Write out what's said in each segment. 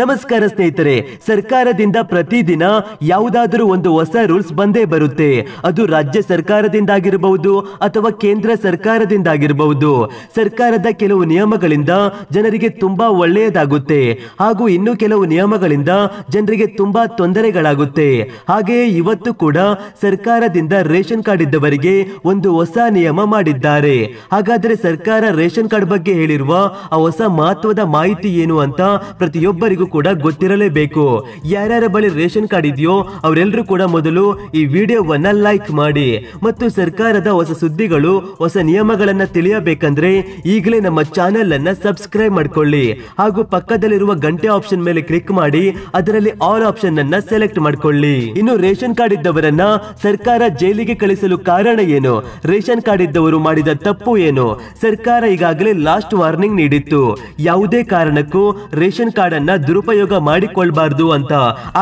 ನಮಸ್ಕಾರ ಸ್ನೇಹಿತರೆ ಸರ್ಕಾರದಿಂದ ಪ್ರತಿದಿನ ಯಾವುದಾದರೂ ಒಂದು ಹೊಸ ರೂಲ್ಸ್ ಬಂದೇ ಬರುತ್ತೆ ಅದು ರಾಜ್ಯ ಸರ್ಕಾರದಿಂದಾಗಿರಬಹುದು ಅಥವಾ ಕೇಂದ್ರ ಸರ್ಕಾರದಿಂದಾಗಿರಬಹುದು ಸರ್ಕಾರದ ಕೆಲವು ನಿಯಮಗಳಿಂದ ಜನರಿಗೆ ತುಂಬಾ ಒಳ್ಳೆಯದಾಗುತ್ತೆ ಹಾಗೂ ಇನ್ನು ಕೆಲವು ನಿಯಮಗಳಿಂದ ಜನರಿಗೆ ತುಂಬಾ ತೊಂದರೆಗಳಾಗುತ್ತೆ ಹಾಗೆಯೇ ಇವತ್ತು ಕೂಡ ಸರ್ಕಾರದಿಂದ ರೇಷನ್ ಕಾರ್ಡ್ ಇದ್ದವರಿಗೆ ಒಂದು ಹೊಸ ನಿಯಮ ಮಾಡಿದ್ದಾರೆ ಹಾಗಾದ್ರೆ ಸರ್ಕಾರ ರೇಷನ್ ಕಾರ್ಡ್ ಬಗ್ಗೆ ಹೇಳಿರುವ ಆ ಹೊಸ ಮಹತ್ವದ ಮಾಹಿತಿ ಏನು ಅಂತ ಪ್ರತಿಯೊಬ್ಬರಿಗೂ ಕೂಡ ಗೊತ್ತಿರಲೇಬೇಕು ಯಾರ್ಯಾರ ಬಳಿ ರೇಷನ್ ಕಾರ್ಡ್ ಇದೆಯೋ ಅವರೆಲ್ಲರೂ ಕೂಡ ಮೊದಲು ಈ ವಿಡಿಯೋವನ್ನ ಲೈಕ್ ಮಾಡಿ ಮತ್ತು ಸರ್ಕಾರದ ಹೊಸ ಸುದ್ದಿಗಳು ಹೊಸ ನಿಯಮಗಳನ್ನ ತಿಳಿಯಬೇಕಂದ್ರೆ ಈಗಲೇ ನಮ್ಮ ಚಾನೆಲ್ ಅನ್ನ ಸಬ್ಸ್ಕ್ರೈಬ್ ಮಾಡ್ಕೊಳ್ಳಿ ಹಾಗೂ ಪಕ್ಕದಲ್ಲಿರುವ ಗಂಟೆ ಆಪ್ಷನ್ ಮೇಲೆ ಕ್ಲಿಕ್ ಮಾಡಿ ಅದರಲ್ಲಿ ಆಲ್ ಆಪ್ಷನ್ ಅನ್ನ ಸೆಲೆಕ್ಟ್ ಮಾಡ್ಕೊಳ್ಳಿ ಇನ್ನು ರೇಷನ್ ಕಾರ್ಡ್ ಇದ್ದವರನ್ನ ಸರ್ಕಾರ ಜೈಲಿಗೆ ಕಳಿಸಲು ಕಾರಣ ಏನು ರೇಷನ್ ಕಾರ್ಡ್ ಇದ್ದವರು ಮಾಡಿದ ತಪ್ಪು ಏನು ಸರ್ಕಾರ ಈಗಾಗಲೇ ಲಾಸ್ಟ್ ವಾರ್ನಿಂಗ್ ನೀಡಿತ್ತು ಯಾವುದೇ ಕಾರಣಕ್ಕೂ ರೇಷನ್ ಕಾರ್ಡ್ ಅನ್ನ ದುರುಪಯೋಗ ಮಾಡಿಕೊಳ್ಬಾರ್ದು ಅಂತ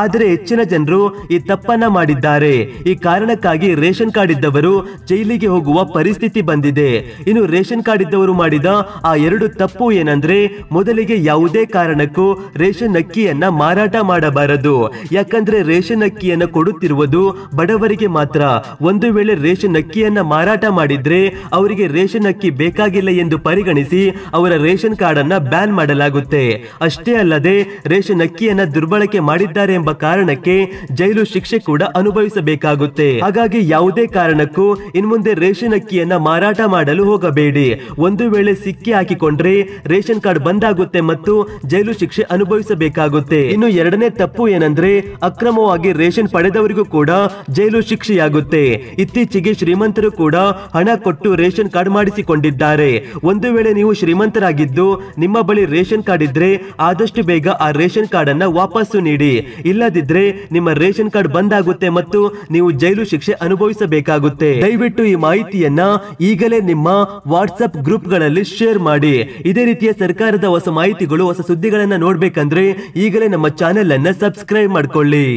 ಆದರೆ ಹೆಚ್ಚಿನ ಜನರು ಈ ತಪ್ಪನ್ನ ಮಾಡಿದ್ದಾರೆ ಈ ಕಾರಣಕ್ಕಾಗಿ ರೇಷನ್ ಕಾರ್ಡ್ ಇದ್ದವರು ಜೈಲಿಗೆ ಹೋಗುವ ಪರಿಸ್ಥಿತಿ ಬಂದಿದೆ ಇನ್ನು ರೇಷನ್ ಕಾರ್ಡ್ ಇದ್ದವರು ಮಾಡಿದ ಆ ಎರಡು ತಪ್ಪು ಏನಂದ್ರೆ ಮೊದಲಿಗೆ ಯಾವುದೇ ಕಾರಣಕ್ಕೂ ರೇಷನ್ ಅಕ್ಕಿಯನ್ನ ಮಾರಾಟ ಮಾಡಬಾರದು ಯಾಕಂದ್ರೆ ರೇಷನ್ ಅಕ್ಕಿಯನ್ನು ಕೊಡುತ್ತಿರುವುದು ಬಡವರಿಗೆ ಮಾತ್ರ ಒಂದು ವೇಳೆ ರೇಷನ್ ಅಕ್ಕಿಯನ್ನ ಮಾರಾಟ ಮಾಡಿದ್ರೆ ಅವರಿಗೆ ರೇಷನ್ ಅಕ್ಕಿ ಬೇಕಾಗಿಲ್ಲ ಎಂದು ಪರಿಗಣಿಸಿ ಅವರ ರೇಷನ್ ಕಾರ್ಡ್ ಅನ್ನ ಬ್ಯಾನ್ ಮಾಡಲಾಗುತ್ತೆ ಅಷ್ಟೇ ಅಲ್ಲದೆ ರೇಷನ್ ಅಕ್ಕಿಯನ್ನ ದುರ್ಬಳಕೆ ಮಾಡಿದ್ದಾರೆ ಎಂಬ ಕಾರಣಕ್ಕೆ ಜೈಲು ಶಿಕ್ಷೆ ಕೂಡ ಅನುಭವಿಸಬೇಕಾಗುತ್ತೆ ಹಾಗಾಗಿ ಯಾವುದೇ ಕಾರಣಕ್ಕೂ ಇನ್ಮುಂದೆ ರೇಷನ್ ಅಕ್ಕಿಯನ್ನ ಮಾರಾಟ ಮಾಡಲು ಹೋಗಬೇಡಿ ಒಂದು ವೇಳೆ ಸಿಕ್ಕಿ ಹಾಕಿಕೊಂಡ್ರೆ ರೇಷನ್ ಕಾರ್ಡ್ ಬಂದಾಗುತ್ತೆ ಮತ್ತು ಜೈಲು ಶಿಕ್ಷೆ ಅನುಭವಿಸಬೇಕಾಗುತ್ತೆ ಇನ್ನು ಎರಡನೇ ತಪ್ಪು ಏನಂದ್ರೆ ಅಕ್ರಮವಾಗಿ ರೇಷನ್ ಪಡೆದವರಿಗೂ ಕೂಡ ಜೈಲು ಶಿಕ್ಷೆಯಾಗುತ್ತೆ ಇತ್ತೀಚೆಗೆ ಶ್ರೀಮಂತರು ಕೂಡ ಹಣ ಕೊಟ್ಟು ರೇಷನ್ ಕಾರ್ಡ್ ಮಾಡಿಸಿಕೊಂಡಿದ್ದಾರೆ ಒಂದು ವೇಳೆ ನೀವು ಶ್ರೀಮಂತರಾಗಿದ್ದು ನಿಮ್ಮ ಬಳಿ ರೇಷನ್ ಕಾರ್ಡ್ ಇದ್ರೆ ಆದಷ್ಟು ಬೇಗ ಆ ರೇಷನ್ ಕಾರ್ಡ್ ಅನ್ನ ವಾಪಸ್ಸು ನೀಡಿ ಇಲ್ಲದಿದ್ರೆ ನಿಮ್ಮ ರೇಷನ್ ಕಾರ್ಡ್ ಬಂದ್ ಆಗುತ್ತೆ ಮತ್ತು ನೀವು ಜೈಲು ಶಿಕ್ಷೆ ಅನುಭವಿಸಬೇಕಾಗುತ್ತೆ ದಯವಿಟ್ಟು ಈ ಮಾಹಿತಿಯನ್ನ ಈಗಲೇ ನಿಮ್ಮ ವಾಟ್ಸ್ಆಪ್ ಗ್ರೂಪ್ ಗಳಲ್ಲಿ ಶೇರ್ ಮಾಡಿ ಇದೇ ರೀತಿಯ ಸರ್ಕಾರದ ಹೊಸ ಮಾಹಿತಿಗಳು ಹೊಸ ಸುದ್ದಿಗಳನ್ನ ನೋಡ್ಬೇಕಂದ್ರೆ ಈಗಲೇ ನಮ್ಮ ಚಾನೆಲ್ ಅನ್ನ ಸಬ್ಸ್ಕ್ರೈಬ್ ಮಾಡ್ಕೊಳ್ಳಿ